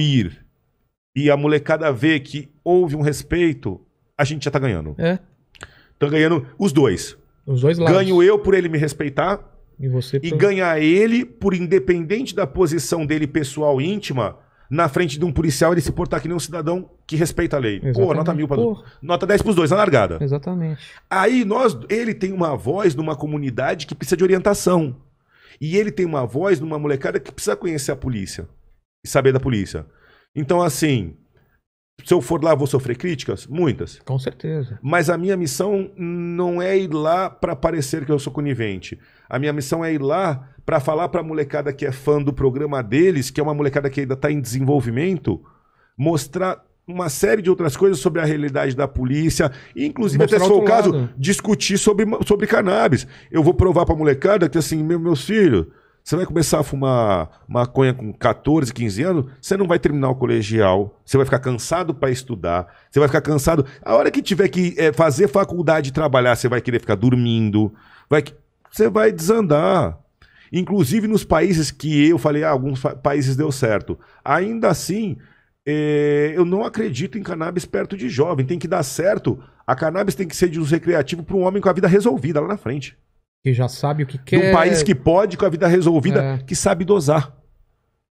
ir e a molecada ver que houve um respeito, a gente já tá ganhando. É. Tá ganhando os dois. Os dois lados. Ganho eu por ele me respeitar. E você E ganhar ele por independente da posição dele pessoal íntima, na frente de um policial ele se portar que nem um cidadão que respeita a lei. Exatamente. Pô, nota mil pra... Pô. Nota 10 pros dois, na largada. Exatamente. Aí nós, ele tem uma voz numa comunidade que precisa de orientação. E ele tem uma voz numa molecada que precisa conhecer a polícia e saber da polícia. Então, assim, se eu for lá, vou sofrer críticas? Muitas. Com certeza. Mas a minha missão não é ir lá para parecer que eu sou conivente. A minha missão é ir lá para falar para a molecada que é fã do programa deles, que é uma molecada que ainda está em desenvolvimento, mostrar uma série de outras coisas sobre a realidade da polícia, inclusive Mostrar até se for o caso, lado. discutir sobre, sobre cannabis. Eu vou provar para a molecada que assim, meu, meus filhos, você vai começar a fumar maconha com 14, 15 anos, você não vai terminar o colegial, você vai ficar cansado para estudar, você vai ficar cansado. A hora que tiver que é, fazer faculdade e trabalhar, você vai querer ficar dormindo, vai você vai desandar. Inclusive nos países que eu falei, ah, alguns países deu certo. Ainda assim, é, eu não acredito em cannabis perto de jovem. Tem que dar certo. A cannabis tem que ser de uso recreativo para um homem com a vida resolvida lá na frente. Que já sabe o que quer. um país que pode, com a vida resolvida, é. que sabe dosar.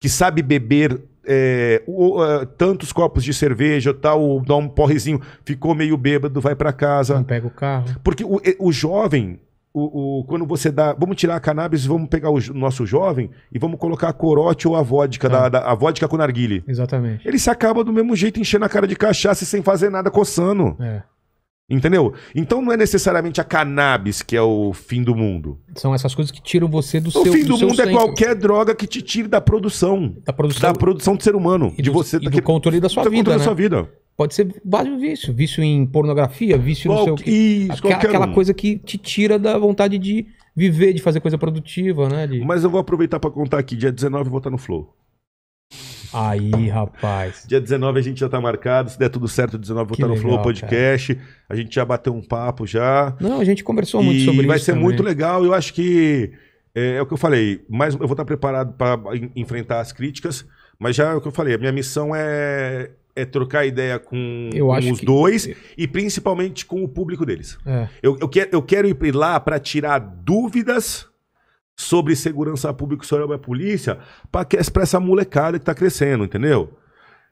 Que sabe beber é, o, uh, tantos copos de cerveja, tal, dá um porrezinho, ficou meio bêbado, vai para casa. Não pega o carro. Porque o, o jovem, o, o, quando você dá. Vamos tirar a cannabis, vamos pegar o nosso jovem e vamos colocar a corote ou a vodka, tá. da, da, a vodka com narguile. Exatamente. Ele se acaba do mesmo jeito, enchendo a cara de cachaça e sem fazer nada, coçando. É. Entendeu? Então não é necessariamente a cannabis que é o fim do mundo. São essas coisas que tiram você do o seu O fim do, do mundo é centro. é qualquer droga que te tire da produção. Da produção, da produção do ser humano. E de do, você. E tá do que, controle da sua tá vida. Controle né? da sua né? vida. Pode ser vários vícios. Vício em pornografia, vício Qual, no seu. Isso, aquela, qualquer aquela um. coisa que te tira da vontade de viver, de fazer coisa produtiva, né? De... Mas eu vou aproveitar para contar aqui. Dia 19 eu vou estar no Flow. Aí, rapaz. Dia 19 a gente já tá marcado. Se der tudo certo, 19 voltar tá no Flow Podcast. Cara. A gente já bateu um papo já. Não, a gente conversou e muito sobre vai isso. Vai ser também. muito legal. Eu acho que. É, é, o que eu falei. Mas eu vou estar tá preparado para enfrentar as críticas. Mas já é o que eu falei. A minha missão é, é trocar ideia com, com os que... dois e principalmente com o público deles. É. Eu, eu, quero, eu quero ir lá para tirar dúvidas sobre segurança pública é e sobre a polícia para essa molecada que está crescendo, entendeu?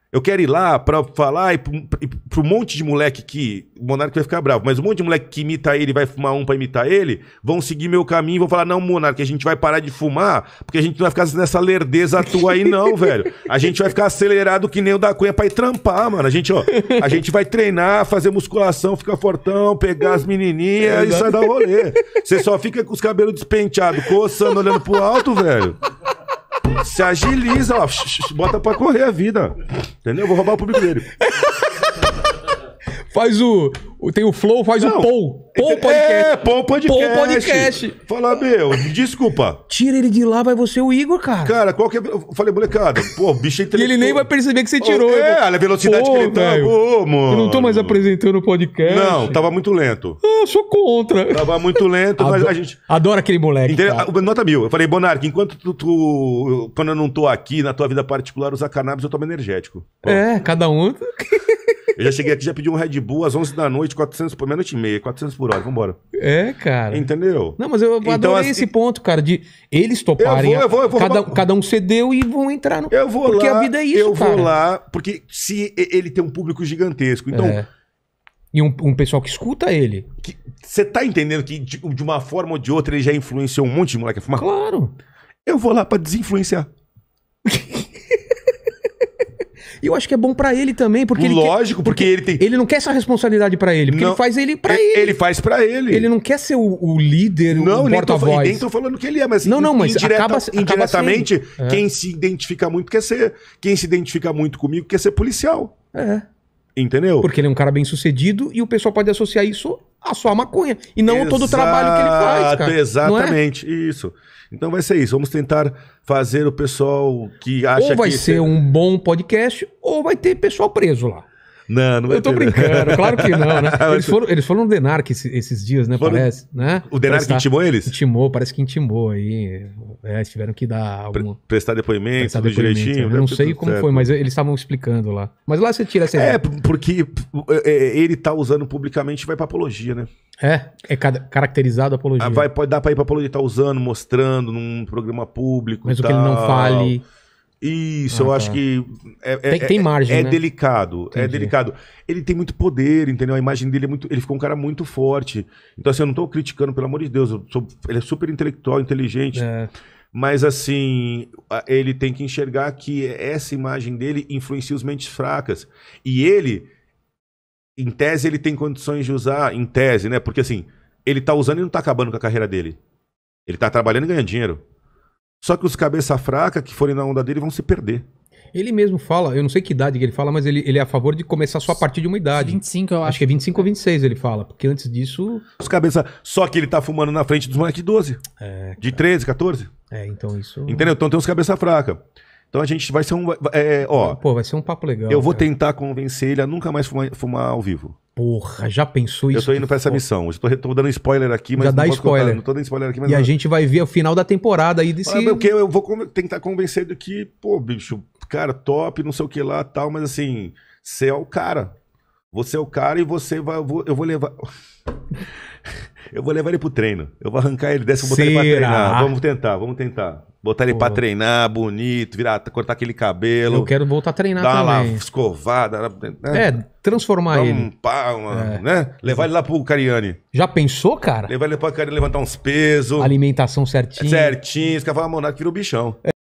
Eu quero ir lá pra falar e pro, um monte de moleque que. O Monarca vai ficar bravo, mas um monte de moleque que imita ele vai fumar um pra imitar ele, vão seguir meu caminho e vão falar: não, Monarca, a gente vai parar de fumar, porque a gente não vai ficar nessa lerdeza tua aí, não, velho. A gente vai ficar acelerado que nem o da Cunha pra ir trampar, mano. A gente, ó, a gente vai treinar, fazer musculação, ficar fortão, pegar as menininhas é, e né? sair dar rolê. Você só fica com os cabelos despenteados, coçando, olhando pro alto, velho. Se agiliza, ó, bota pra correr a vida. Entendeu? Vou roubar o público dele. Faz o. Tem o Flow, faz não. o Pou. Pou Podcast. É, Pou Podcast. Pou Podcast. Fala, meu, desculpa. Tira ele de lá, vai você o Igor, cara. Cara, qual que é... Eu falei, molecada, pô, bicho é E ele nem vai perceber que você tirou. Oh, é, olha a velocidade pô, que ele tá. Pô, mano. Eu não tô mais apresentando o podcast. Não, tava muito lento. Ah, sou contra. Tava muito lento, mas a gente... Adoro aquele moleque, Entendeu? Cara. Ah, nota mil. Eu falei, Bonarque, enquanto tu, tu... Quando eu não tô aqui na tua vida particular, usar cannabis, eu tomo energético. Pô. É, cada um... Eu já cheguei aqui, já pedi um Red Bull às 11 da noite, 400 por meia-noite e meia, 400 por hora, vambora. É, cara. Entendeu? Não, mas eu então, adorei então, esse ponto, cara, de eles toparem. Eu vou, eu vou, eu vou. Cada, cada, um cedeu e vão entrar no. Eu vou porque lá. Porque a vida é isso, Eu cara. vou lá, porque se ele tem um público gigantesco. Então. É. E um, um, pessoal que escuta ele. Você tá entendendo que de, de, uma forma ou de outra ele já influenciou um monte de moleque a fumar? Claro. Eu vou lá para desinfluenciar. eu acho que é bom para ele também, porque Lógico, ele porque, porque, ele tem Ele não quer essa responsabilidade para ele, porque não, ele faz ele para é, ele. Ele faz para ele. Ele não quer ser o, o líder, não, o porta-voz. Nem tô falando que ele é, mas Não, não, mas indireta, acaba, indiretamente, acaba é. quem se identifica muito quer ser, quem se identifica muito comigo quer ser policial. É. Entendeu? Porque ele é um cara bem sucedido e o pessoal pode associar isso a sua maconha e não Exato, todo o trabalho que ele faz, cara. É? Exatamente, é? isso. Então vai ser isso. Vamos tentar fazer o pessoal que acha que. Ou vai que ser um bom podcast, ou vai ter pessoal preso lá. Não, não Eu tô brincando, claro que não, né? Eles foram, eles foram no Denark esses, esses dias, né? Foram... Parece, né? O Denark prestar... intimou eles? Intimou, parece que intimou aí. É, eles tiveram que dar algum... Prestar depoimento, prestar depoimento direitinho. Né? Né? Eu não sei como certo. foi, mas eles estavam explicando lá. Mas lá você tira essa é, ideia. É, porque é, ele tá usando publicamente vai pra apologia, né? É, é caracterizado a apologia. Ah, vai, pode dar pra ir pra apologia, tá usando, mostrando num programa público. Mas o que ele não fale. Isso, ah, eu tá. acho que. É, é tem, é, tem margem. É, né? delicado. É Entendi. É delicado. Ele tem muito poder, entendeu? A imagem dele é muito. Ele ficou um cara muito forte. Então, assim, eu não estou criticando, pelo amor de Deus. Sou, ele é super intelectual, inteligente. É. Mas, assim, ele tem que enxergar que essa imagem dele influencia os mentes fracas. E ele, em tese, ele tem condições de usar, em tese, né? Porque, assim, ele está usando e não está acabando com a carreira dele. Ele está trabalhando e ganhando dinheiro. Só que os cabeça fraca que forem na onda dele vão se perder. Ele mesmo fala, eu não sei que idade que ele fala, mas ele, ele é a favor de começar só a partir de uma idade. 25, eu acho. Acho que é 25 ou 26 ele fala, porque antes disso. Os cabeça. Só que ele tá fumando na frente dos moleques de 12. É, de 13, 14. É, então isso. Entendeu? Então tem uns cabeça fraca. Então a gente vai ser um. É, ó, Pô, vai ser um papo legal. Eu vou cara. tentar convencer ele a nunca mais fumar, fumar ao vivo. Porra, já pensou isso? Eu tô indo pra essa missão. Estou tô, tô dando spoiler aqui, mas. Já dá spoiler. Contar, tô dando spoiler aqui, mas. E não. a gente vai ver o final da temporada aí desse. Ah, que eu vou tentar convencer do que, pô, bicho, cara, top, não sei o que lá tal, mas assim, você é o cara. Você é o cara e você vai. Eu vou levar. eu vou levar ele pro treino. Eu vou arrancar ele dessa e botar ele pra treinar. Vamos tentar, vamos tentar. Botar ele Pô. pra treinar, bonito, virar, cortar aquele cabelo. Eu quero voltar a treinar dar também. Dar uma escovada. Né? É, transformar dar ele. Um pau, é. né? Levar ele lá pro Cariani. Já pensou, cara? Levar ele pra Cariani, levantar uns pesos. Alimentação certinha. Certinho. Os caras falam, ah, mano, vira o bichão. É.